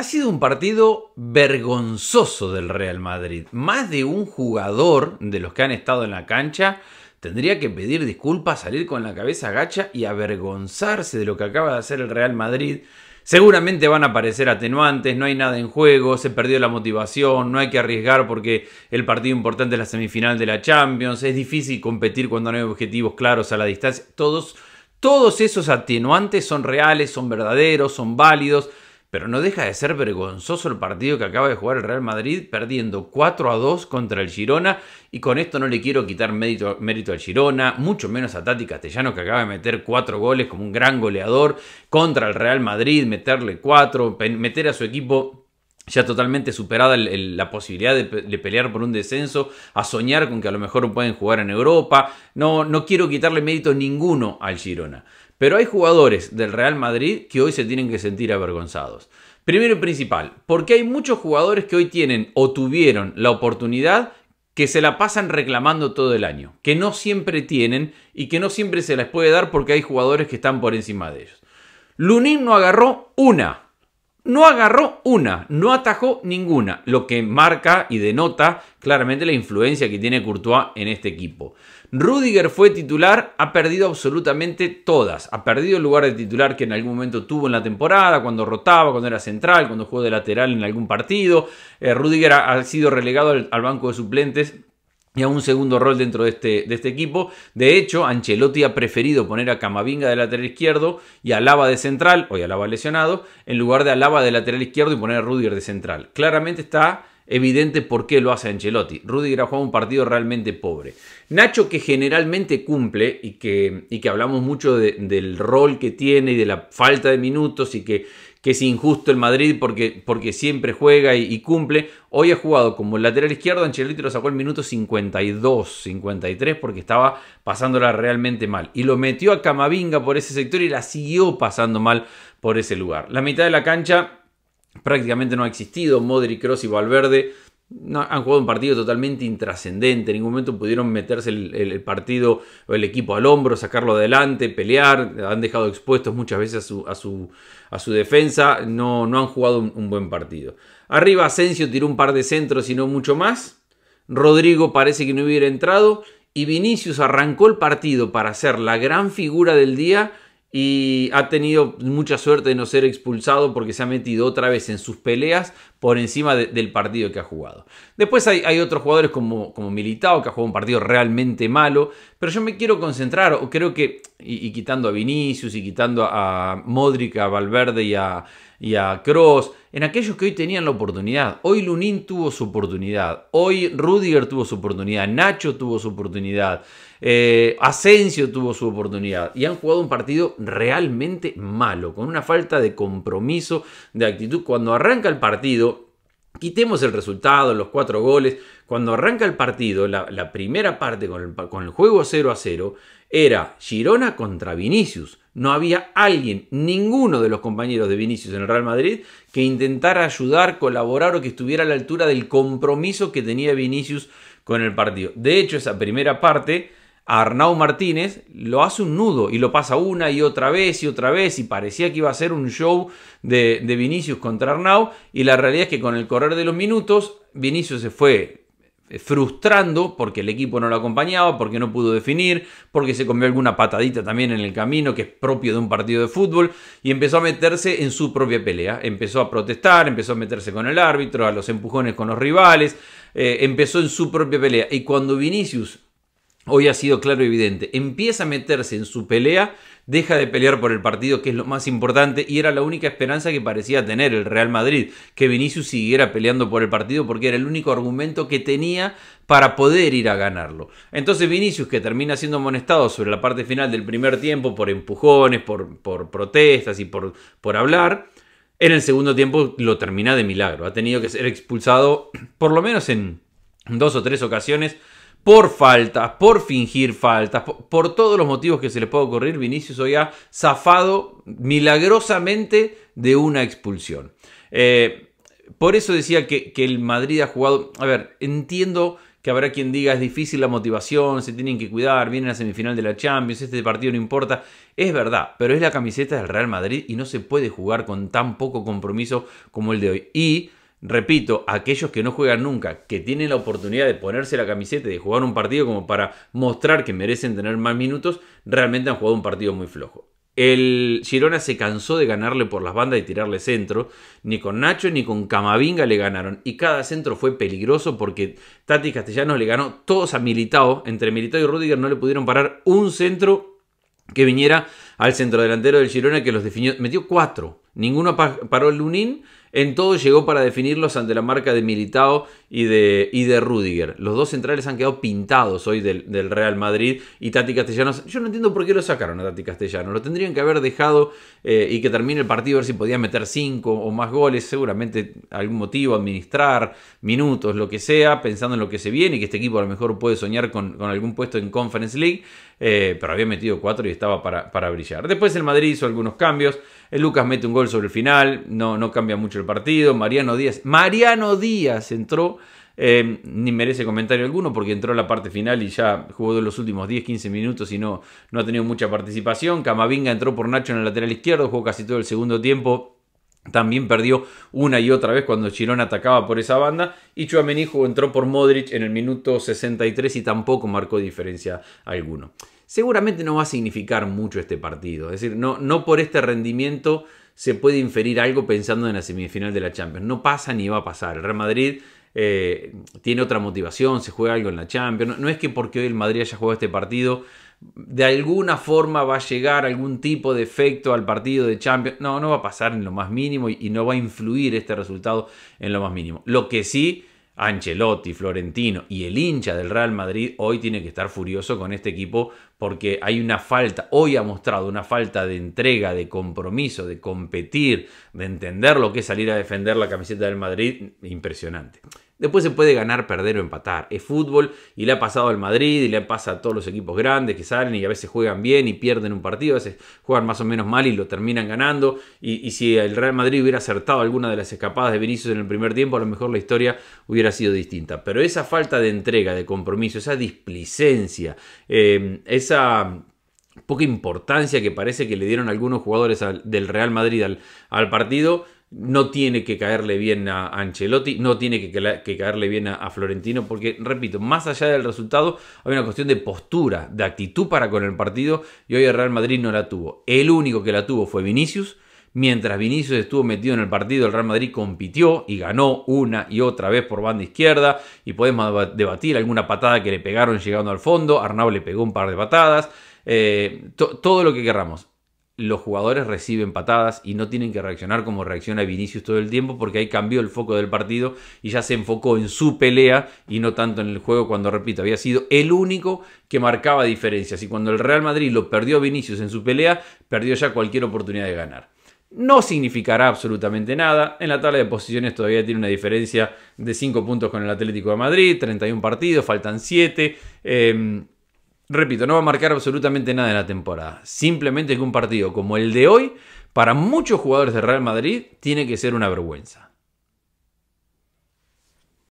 Ha sido un partido vergonzoso del Real Madrid. Más de un jugador de los que han estado en la cancha tendría que pedir disculpas, salir con la cabeza gacha y avergonzarse de lo que acaba de hacer el Real Madrid. Seguramente van a aparecer atenuantes, no hay nada en juego, se perdió la motivación, no hay que arriesgar porque el partido importante es la semifinal de la Champions, es difícil competir cuando no hay objetivos claros a la distancia. Todos, todos esos atenuantes son reales, son verdaderos, son válidos, pero no deja de ser vergonzoso el partido que acaba de jugar el Real Madrid, perdiendo 4 a 2 contra el Girona. Y con esto no le quiero quitar mérito, al Girona, mucho menos a Tati Castellano, que acaba de meter 4 goles como un gran goleador contra el Real Madrid, meterle 4, meter a su equipo ya totalmente superada la posibilidad de, de, pelear por un descenso, a soñar con que a lo mejor pueden jugar en Europa. No, no quiero quitarle mérito ninguno al Girona. Pero hay jugadores del Real Madrid que hoy se tienen que sentir avergonzados. Primero y principal, porque hay muchos jugadores que hoy tienen o tuvieron la oportunidad que se la pasan reclamando todo el año, que no siempre tienen y que no siempre se las puede dar porque hay jugadores que están por encima de ellos. Lunin no agarró una no agarró una, no atajó ninguna, lo que marca y denota claramente la influencia que tiene Courtois en este equipo. Rudiger fue titular, ha perdido absolutamente todas. Ha perdido el lugar de titular que en algún momento tuvo en la temporada, cuando rotaba, cuando era central, cuando jugó de lateral en algún partido. Eh, Rudiger ha, sido relegado al banco de suplentes y a un segundo rol dentro de este, de este, equipo. De hecho, Ancelotti ha preferido poner a Camavinga de lateral izquierdo y a Lava de central, hoy a Lava lesionado, en lugar de a Lava de lateral izquierdo y poner a Rudiger de central. Claramente está evidente por qué lo hace Ancelotti. Rudiger ha jugado un partido realmente pobre. Nacho que generalmente cumple y que, y que hablamos mucho del rol que tiene y de la falta de minutos y que que es injusto el Madrid porque, porque siempre juega y, cumple. Hoy ha jugado como el lateral izquierdo, Ancelotti lo sacó el minuto 52, 53 porque estaba pasándola realmente mal. Y lo metió a Camavinga por ese sector y la siguió pasando mal por ese lugar. La mitad de la cancha prácticamente no ha existido. Modric, Cross y Valverde no, han jugado un partido totalmente intrascendente. En ningún momento pudieron meterse el, partido o el equipo al hombro, sacarlo adelante, pelear. Han dejado expuestos muchas veces a su, defensa. No, han jugado un, un, buen partido. Arriba Asensio tiró un par de centros y no mucho más. Rodrigo parece que no hubiera entrado. Y Vinicius arrancó el partido para ser la gran figura del día y ha tenido mucha suerte de no ser expulsado porque se ha metido otra vez en sus peleas por encima del partido que ha jugado. Después hay, otros jugadores como, como Militao que ha jugado un partido realmente malo, pero yo me quiero concentrar, o creo que, y, quitando a Vinicius, y quitando a, Modric, a Valverde y a, y a Cross, en aquellos que hoy tenían la oportunidad. Hoy Lunin tuvo su oportunidad, hoy Rudiger tuvo su oportunidad, Nacho tuvo su oportunidad, eh, Asensio tuvo su oportunidad y han jugado un partido realmente malo, con una falta de compromiso, de actitud. Cuando arranca el partido, Quitemos el resultado, los cuatro goles. Cuando arranca el partido, la, primera parte con el, con el, juego 0 a 0 era Girona contra Vinicius. No había alguien, ninguno de los compañeros de Vinicius en el Real Madrid, que intentara ayudar, colaborar o que estuviera a la altura del compromiso que tenía Vinicius con el partido. De hecho, esa primera parte a Arnau Martínez, lo hace un nudo y lo pasa una y otra vez y otra vez y parecía que iba a ser un show de, Vinicius contra Arnau y la realidad es que con el correr de los minutos Vinicius se fue eh, frustrando porque el equipo no lo acompañaba, porque no pudo definir, porque se comió alguna patadita también en el camino, que es propio de un partido de fútbol, y empezó a meterse en su propia pelea, empezó a protestar, empezó a meterse con el árbitro, a los empujones con los rivales, eh, empezó en su propia pelea, y cuando Vinicius hoy ha sido claro y evidente. Empieza a meterse en su pelea, deja de pelear por el partido, que es lo más importante, y era la única esperanza que parecía tener el Real Madrid, que Vinicius siguiera peleando por el partido porque era el único argumento que tenía para poder ir a ganarlo. Entonces Vinicius, que termina siendo amonestado sobre la parte final del primer tiempo por empujones, por, protestas y por, por hablar, en el segundo tiempo lo termina de milagro. Ha tenido que ser expulsado por lo menos en dos o tres ocasiones por faltas, por fingir faltas, por, todos los motivos que se le pueda ocurrir, Vinicius hoy ha zafado milagrosamente de una expulsión. Eh, por eso decía que, el Madrid ha jugado, a ver, entiendo que habrá quien diga es difícil la motivación, se tienen que cuidar, viene la semifinal de la Champions, este partido no importa. Es verdad, pero es la camiseta del Real Madrid y no se puede jugar con tan poco compromiso como el de hoy. Y repito, aquellos que no juegan nunca, que tienen la oportunidad de ponerse la camiseta y de jugar un partido como para mostrar que merecen tener más minutos, realmente han jugado un partido muy flojo. El Girona se cansó de ganarle por las bandas y tirarle centro. Ni con Nacho ni con Camavinga le ganaron. Y cada centro fue peligroso porque Tati Castellanos le ganó todos a Militao. Entre Militao y Rudiger no le pudieron parar un centro que viniera al centro delantero del Girona que los definió. Metió cuatro. Ninguno paró el Lunin en todo llegó para definirlos ante la marca de Militao y de, y de Rudiger. Los dos centrales han quedado pintados hoy del, Real Madrid y Tati Castellanos. Yo no entiendo por qué lo sacaron a Tati Castellanos. Lo tendrían que haber dejado eh, y que termine el partido a ver si podía meter cinco o más goles. Seguramente algún motivo, administrar minutos, lo que sea, pensando en lo que se viene y que este equipo a lo mejor puede soñar con, algún puesto en Conference League. Eh, pero había metido cuatro y estaba para, para brillar. Después el Madrid hizo algunos cambios. El Lucas mete un gol sobre el final, no, no cambia mucho el partido. Mariano Díaz, Mariano Díaz entró eh, ni merece comentario alguno porque entró a la parte final y ya jugó de los últimos 10-15 minutos y no, no ha tenido mucha participación. Camavinga entró por Nacho en el lateral izquierdo, jugó casi todo el segundo tiempo. También perdió una y otra vez cuando Chirón atacaba por esa banda. Y Chuamení entró por Modric en el minuto 63 y tampoco marcó diferencia alguno. Seguramente no va a significar mucho este partido. Es decir, no, no por este rendimiento se puede inferir algo pensando en la semifinal de la Champions. No pasa ni va a pasar. El Real Madrid eh, tiene otra motivación, se juega algo en la Champions. No, es que porque hoy el Madrid haya jugado este partido, de alguna forma va a llegar algún tipo de efecto al partido de Champions. No, no va a pasar en lo más mínimo y, y no va a influir este resultado en lo más mínimo. Lo que sí, Ancelotti, Florentino y el hincha del Real Madrid hoy tiene que estar furioso con este equipo porque hay una falta, hoy ha mostrado una falta de entrega, de compromiso, de competir, de entender lo que es salir a defender la camiseta del Madrid, impresionante. Después se puede ganar, perder o empatar. Es fútbol y le ha pasado al Madrid y le pasa a todos los equipos grandes que salen y a veces juegan bien y pierden un partido, a veces juegan más o menos mal y lo terminan ganando. Y, si el Real Madrid hubiera acertado alguna de las escapadas de Vinicius en el primer tiempo, a lo mejor la historia hubiera sido distinta. Pero esa falta de entrega, de compromiso, esa displicencia, em, esa poca importancia que parece que le dieron algunos jugadores del Real Madrid al partido, no tiene que caerle bien a Ancelotti, no tiene que, caerle bien a, Florentino, porque, repito, más allá del resultado, hay una cuestión de postura, de actitud para con el partido, y hoy el Real Madrid no la tuvo. El único que la tuvo fue Vinicius. Mientras Vinicius estuvo metido en el partido, el Real Madrid compitió y ganó una y otra vez por banda izquierda. Y podemos debatir alguna patada que le pegaron llegando al fondo. Arnau le pegó un par de patadas. Eh, todo lo que querramos los jugadores reciben patadas y no tienen que reaccionar como reacciona Vinicius todo el tiempo porque ahí cambió el foco del partido y ya se enfocó en su pelea y no tanto en el juego cuando, repito, había sido el único que marcaba diferencias y cuando el Real Madrid lo perdió Vinicius en su pelea, perdió ya cualquier oportunidad de ganar. No significará absolutamente nada. En la tabla de posiciones todavía tiene una diferencia de 5 puntos con el Atlético de Madrid, 31 partidos, faltan 7 repito, no va a marcar absolutamente nada en la temporada. Simplemente que un partido como el de hoy, para muchos jugadores de Real Madrid, tiene que ser una vergüenza.